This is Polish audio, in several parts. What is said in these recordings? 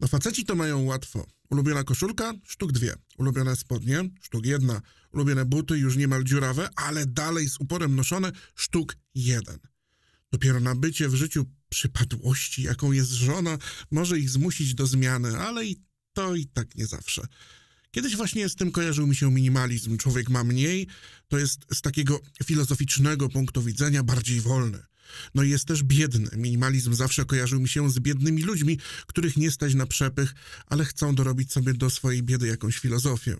No faceci to mają łatwo. Ulubiona koszulka? Sztuk dwie. Ulubione spodnie? Sztuk jedna. Ulubione buty? Już niemal dziurawe, ale dalej z uporem noszone? Sztuk jeden. Dopiero nabycie w życiu przypadłości, jaką jest żona, może ich zmusić do zmiany, ale i to i tak nie zawsze. Kiedyś właśnie z tym kojarzył mi się minimalizm. Człowiek ma mniej, to jest z takiego filozoficznego punktu widzenia bardziej wolny no jest też biedny. Minimalizm zawsze kojarzył mi się z biednymi ludźmi, których nie stać na przepych, ale chcą dorobić sobie do swojej biedy jakąś filozofię.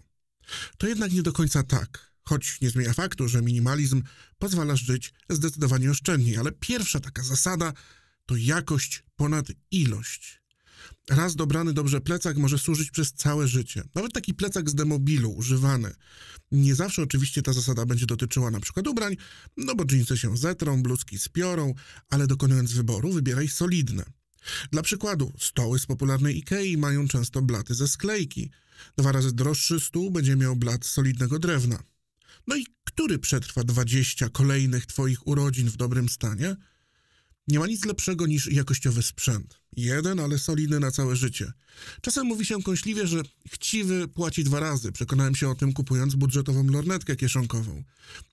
To jednak nie do końca tak. Choć nie zmienia faktu, że minimalizm pozwala żyć zdecydowanie oszczędniej, ale pierwsza taka zasada to jakość ponad ilość raz dobrany dobrze plecak może służyć przez całe życie. Nawet taki plecak z demobilu używany. Nie zawsze oczywiście ta zasada będzie dotyczyła na przykład ubrań, no bo dżinsy się zetrą, bluzki spiorą, ale dokonując wyboru wybieraj solidne. Dla przykładu, stoły z popularnej Ikei mają często blaty ze sklejki. Dwa razy droższy stół będzie miał blat solidnego drewna. No i który przetrwa 20 kolejnych Twoich urodzin w dobrym stanie? Nie ma nic lepszego niż jakościowy sprzęt. Jeden, ale solidny na całe życie. Czasem mówi się kąśliwie, że chciwy płaci dwa razy. Przekonałem się o tym kupując budżetową lornetkę kieszonkową.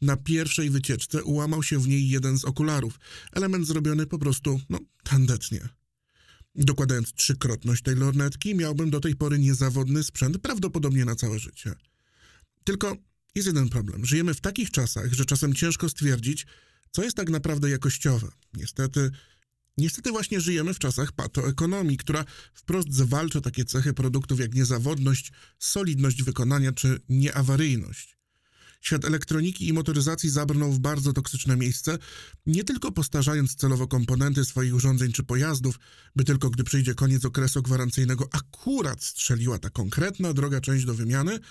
Na pierwszej wycieczce ułamał się w niej jeden z okularów. Element zrobiony po prostu, no, tandetnie. Dokładając trzykrotność tej lornetki, miałbym do tej pory niezawodny sprzęt, prawdopodobnie na całe życie. Tylko jest jeden problem. Żyjemy w takich czasach, że czasem ciężko stwierdzić, co jest tak naprawdę jakościowe. Niestety, Niestety właśnie żyjemy w czasach patoekonomii, która wprost zwalcza takie cechy produktów jak niezawodność, solidność wykonania czy nieawaryjność. Świat elektroniki i motoryzacji zabrnął w bardzo toksyczne miejsce, nie tylko postarzając celowo komponenty swoich urządzeń czy pojazdów, by tylko gdy przyjdzie koniec okresu gwarancyjnego akurat strzeliła ta konkretna droga część do wymiany –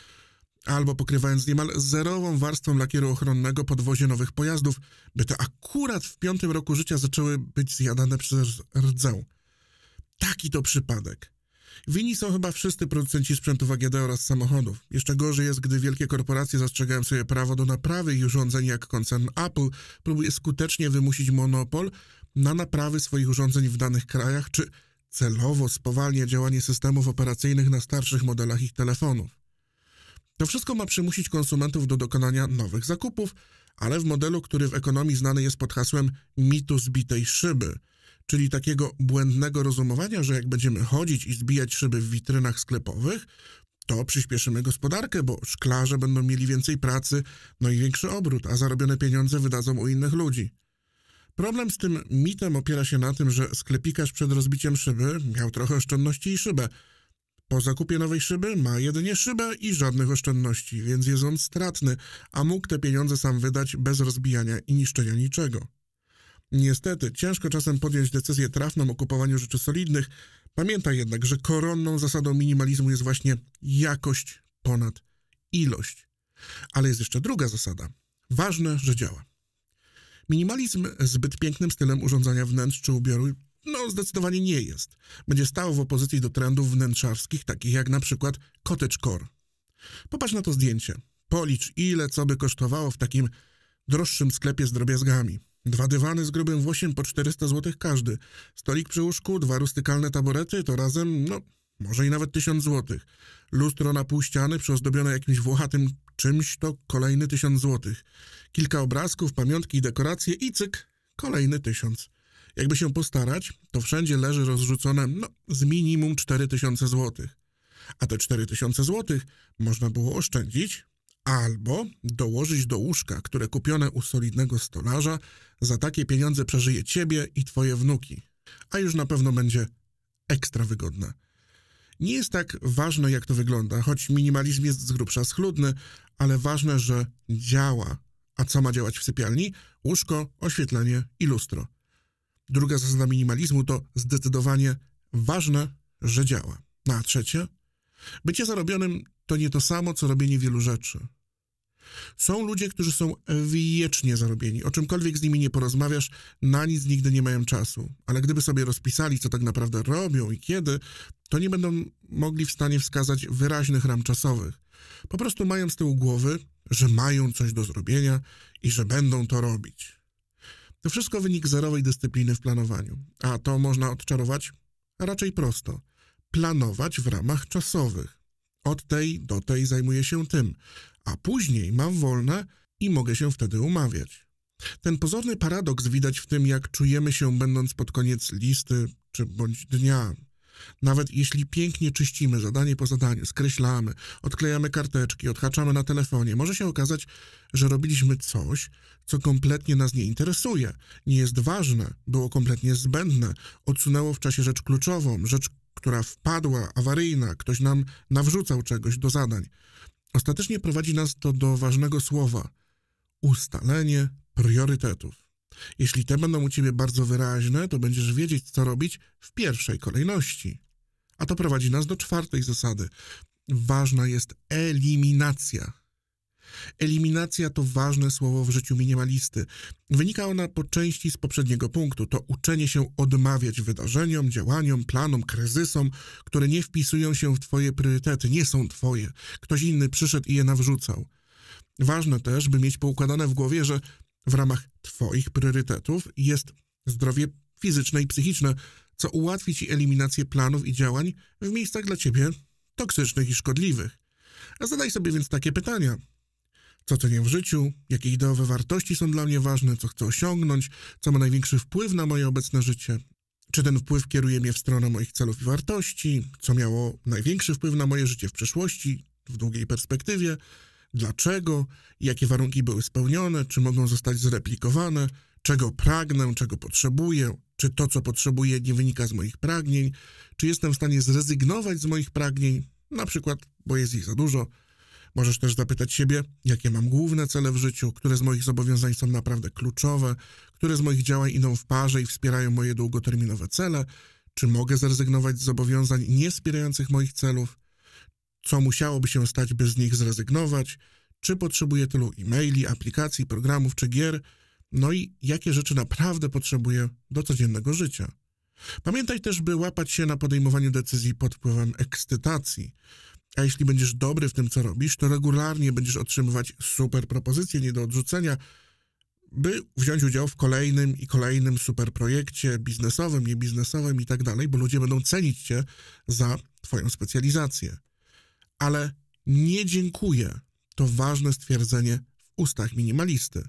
albo pokrywając niemal zerową warstwą lakieru ochronnego podwozie nowych pojazdów, by te akurat w piątym roku życia zaczęły być zjadane przez rdzę. Taki to przypadek. Winni są chyba wszyscy producenci sprzętów AGD oraz samochodów. Jeszcze gorzej jest, gdy wielkie korporacje zastrzegają sobie prawo do naprawy ich urządzeń, jak koncern Apple próbuje skutecznie wymusić monopol na naprawy swoich urządzeń w danych krajach, czy celowo spowalnia działanie systemów operacyjnych na starszych modelach ich telefonów. To wszystko ma przymusić konsumentów do dokonania nowych zakupów, ale w modelu, który w ekonomii znany jest pod hasłem mitu zbitej szyby, czyli takiego błędnego rozumowania, że jak będziemy chodzić i zbijać szyby w witrynach sklepowych, to przyspieszymy gospodarkę, bo szklarze będą mieli więcej pracy, no i większy obrót, a zarobione pieniądze wydadzą u innych ludzi. Problem z tym mitem opiera się na tym, że sklepikarz przed rozbiciem szyby miał trochę oszczędności i szybę, po zakupie nowej szyby ma jedynie szybę i żadnych oszczędności, więc jest on stratny, a mógł te pieniądze sam wydać bez rozbijania i niszczenia niczego. Niestety, ciężko czasem podjąć decyzję trafną o kupowaniu rzeczy solidnych. Pamiętaj jednak, że koronną zasadą minimalizmu jest właśnie jakość ponad ilość. Ale jest jeszcze druga zasada. Ważne, że działa. Minimalizm zbyt pięknym stylem urządzania wnętrz czy ubioru zdecydowanie nie jest. Będzie stało w opozycji do trendów wnętrzarskich, takich jak na przykład cottage core. Popatrz na to zdjęcie. Policz, ile co by kosztowało w takim droższym sklepie z drobiazgami. Dwa dywany z grubym włosiem po 400 zł każdy, stolik przy łóżku, dwa rustykalne taborety, to razem, no, może i nawet 1000 zł. Lustro na pół ściany przyozdobione jakimś włochatym czymś, to kolejny 1000 zł. Kilka obrazków, pamiątki i dekoracje i cyk, kolejny 1000. Jakby się postarać, to wszędzie leży rozrzucone no, z minimum 4000 zł. A te 4000 zł można było oszczędzić albo dołożyć do łóżka, które kupione u solidnego stolarza, za takie pieniądze przeżyje ciebie i twoje wnuki. A już na pewno będzie ekstra wygodne. Nie jest tak ważne, jak to wygląda, choć minimalizm jest z grubsza schludny, ale ważne, że działa. A co ma działać w sypialni? Łóżko, oświetlenie i lustro. Druga zasada minimalizmu to zdecydowanie ważne, że działa. No, a trzecie, bycie zarobionym to nie to samo, co robienie wielu rzeczy. Są ludzie, którzy są wiecznie zarobieni. O czymkolwiek z nimi nie porozmawiasz, na nic nigdy nie mają czasu. Ale gdyby sobie rozpisali, co tak naprawdę robią i kiedy, to nie będą mogli w stanie wskazać wyraźnych ram czasowych. Po prostu mają z tyłu głowy, że mają coś do zrobienia i że będą to robić. To wszystko wynik zerowej dyscypliny w planowaniu, a to można odczarować raczej prosto. Planować w ramach czasowych. Od tej do tej zajmuję się tym, a później mam wolne i mogę się wtedy umawiać. Ten pozorny paradoks widać w tym, jak czujemy się, będąc pod koniec listy czy bądź dnia, nawet jeśli pięknie czyścimy zadanie po zadaniu, skreślamy, odklejamy karteczki, odhaczamy na telefonie, może się okazać, że robiliśmy coś, co kompletnie nas nie interesuje, nie jest ważne, było kompletnie zbędne, odsunęło w czasie rzecz kluczową, rzecz, która wpadła, awaryjna, ktoś nam nawrzucał czegoś do zadań. Ostatecznie prowadzi nas to do ważnego słowa ustalenie priorytetów. Jeśli te będą u ciebie bardzo wyraźne, to będziesz wiedzieć, co robić w pierwszej kolejności. A to prowadzi nas do czwartej zasady. Ważna jest eliminacja. Eliminacja to ważne słowo w życiu minimalisty. Wynika ona po części z poprzedniego punktu. To uczenie się odmawiać wydarzeniom, działaniom, planom, kryzysom, które nie wpisują się w Twoje priorytety, nie są Twoje. Ktoś inny przyszedł i je nawrzucał. Ważne też, by mieć poukładane w głowie, że w ramach Twoich priorytetów jest zdrowie fizyczne i psychiczne, co ułatwi Ci eliminację planów i działań w miejscach dla Ciebie toksycznych i szkodliwych. A zadaj sobie więc takie pytania. Co cenię w życiu, jakie ideowe wartości są dla mnie ważne, co chcę osiągnąć, co ma największy wpływ na moje obecne życie. Czy ten wpływ kieruje mnie w stronę moich celów i wartości, co miało największy wpływ na moje życie w przeszłości, w długiej perspektywie, dlaczego, jakie warunki były spełnione, czy mogą zostać zreplikowane, czego pragnę, czego potrzebuję, czy to, co potrzebuję, nie wynika z moich pragnień, czy jestem w stanie zrezygnować z moich pragnień, na przykład, bo jest ich za dużo. Możesz też zapytać siebie, jakie mam główne cele w życiu, które z moich zobowiązań są naprawdę kluczowe, które z moich działań idą w parze i wspierają moje długoterminowe cele, czy mogę zrezygnować z zobowiązań niespierających moich celów, co musiałoby się stać, by z nich zrezygnować, czy potrzebuje tylu e-maili, aplikacji, programów czy gier, no i jakie rzeczy naprawdę potrzebuje do codziennego życia. Pamiętaj też, by łapać się na podejmowaniu decyzji pod wpływem ekscytacji. A jeśli będziesz dobry w tym, co robisz, to regularnie będziesz otrzymywać super propozycje nie do odrzucenia, by wziąć udział w kolejnym i kolejnym super projekcie biznesowym, niebiznesowym i tak dalej, bo ludzie będą cenić Cię za Twoją specjalizację ale nie dziękuję to ważne stwierdzenie w ustach minimalisty.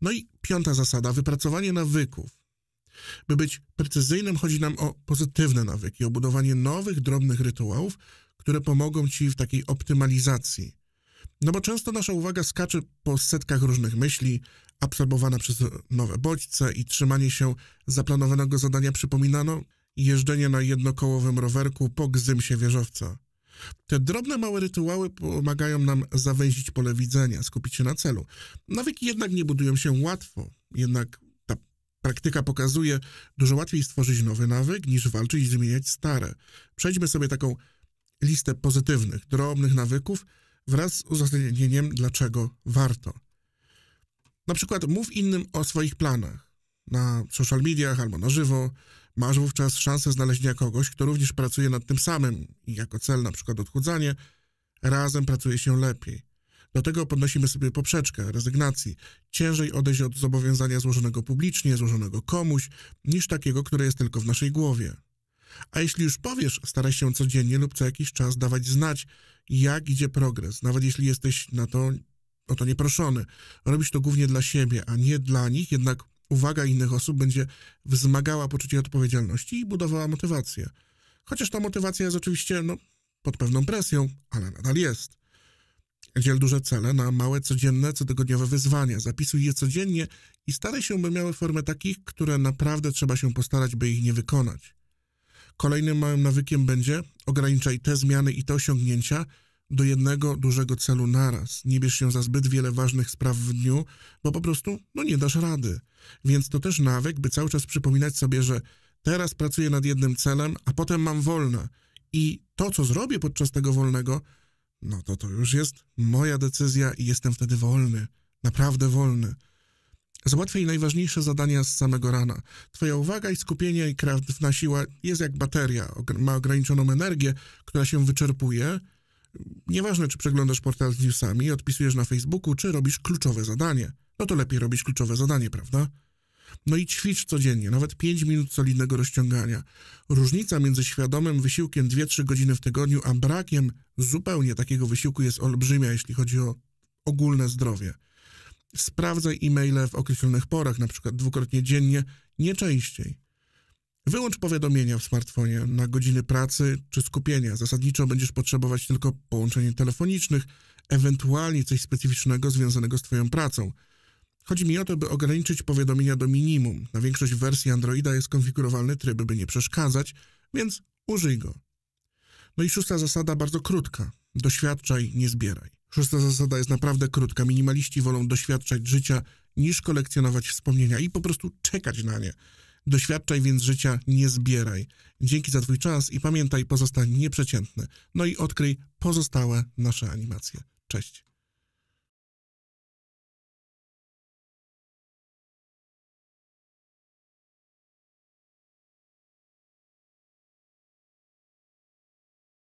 No i piąta zasada wypracowanie nawyków. By być precyzyjnym, chodzi nam o pozytywne nawyki, o budowanie nowych, drobnych rytuałów, które pomogą ci w takiej optymalizacji. No bo często nasza uwaga skacze po setkach różnych myśli, absorbowana przez nowe bodźce i trzymanie się zaplanowanego zadania przypominano jeżdżenie na jednokołowym rowerku po gzymsie wieżowca. Te drobne, małe rytuały pomagają nam zawęzić pole widzenia, skupić się na celu. Nawyki jednak nie budują się łatwo, jednak ta praktyka pokazuje, dużo łatwiej stworzyć nowy nawyk, niż walczyć i zmieniać stare. Przejdźmy sobie taką listę pozytywnych, drobnych nawyków wraz z uzasadnieniem, dlaczego warto. Na przykład mów innym o swoich planach na social mediach albo na żywo, masz wówczas szansę znalezienia kogoś, kto również pracuje nad tym samym i jako cel na przykład odchudzanie, razem pracuje się lepiej. Do tego podnosimy sobie poprzeczkę rezygnacji. Ciężej odejść od zobowiązania złożonego publicznie, złożonego komuś, niż takiego, które jest tylko w naszej głowie. A jeśli już powiesz, staraj się codziennie lub co jakiś czas dawać znać, jak idzie progres, nawet jeśli jesteś na to o to nieproszony. Robisz to głównie dla siebie, a nie dla nich, jednak uwaga innych osób będzie wzmagała poczucie odpowiedzialności i budowała motywację. Chociaż ta motywacja jest oczywiście no, pod pewną presją, ale nadal jest. Dziel duże cele na małe, codzienne, cotygodniowe wyzwania. Zapisuj je codziennie i staraj się, by miały formę takich, które naprawdę trzeba się postarać, by ich nie wykonać. Kolejnym małym nawykiem będzie ograniczaj te zmiany i te osiągnięcia, do jednego dużego celu naraz. Nie bierz się za zbyt wiele ważnych spraw w dniu, bo po prostu no nie dasz rady. Więc to też nawyk, by cały czas przypominać sobie, że teraz pracuję nad jednym celem, a potem mam wolne. I to, co zrobię podczas tego wolnego, no to to już jest moja decyzja i jestem wtedy wolny, naprawdę wolny. Załatwiaj najważniejsze zadania z samego rana. Twoja uwaga i skupienie i kreatywna siła jest jak bateria, ma ograniczoną energię, która się wyczerpuje – Nieważne, czy przeglądasz portal z newsami, odpisujesz na Facebooku, czy robisz kluczowe zadanie. No to lepiej robić kluczowe zadanie, prawda? No i ćwicz codziennie, nawet 5 minut solidnego rozciągania. Różnica między świadomym wysiłkiem 2-3 godziny w tygodniu, a brakiem zupełnie takiego wysiłku jest olbrzymia, jeśli chodzi o ogólne zdrowie. Sprawdzaj e-maile w określonych porach, na przykład dwukrotnie dziennie, nie częściej. Wyłącz powiadomienia w smartfonie na godziny pracy czy skupienia. Zasadniczo będziesz potrzebować tylko połączeń telefonicznych, ewentualnie coś specyficznego związanego z Twoją pracą. Chodzi mi o to, by ograniczyć powiadomienia do minimum. Na większość wersji Androida jest konfigurowalny tryb, by nie przeszkadzać, więc użyj go. No i szósta zasada, bardzo krótka. Doświadczaj, nie zbieraj. Szósta zasada jest naprawdę krótka. Minimaliści wolą doświadczać życia niż kolekcjonować wspomnienia i po prostu czekać na nie. Doświadczaj więc życia, nie zbieraj. Dzięki za Twój czas i pamiętaj, pozostań nieprzeciętny. No i odkryj pozostałe nasze animacje. Cześć.